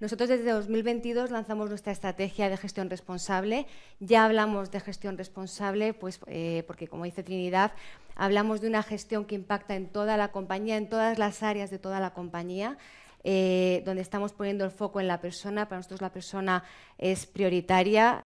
Nosotros desde 2022 lanzamos nuestra estrategia de gestión responsable. Ya hablamos de gestión responsable, pues eh, porque como dice Trinidad, hablamos de una gestión que impacta en toda la compañía, en todas las áreas de toda la compañía. Eh, donde estamos poniendo el foco en la persona. Para nosotros la persona es prioritaria,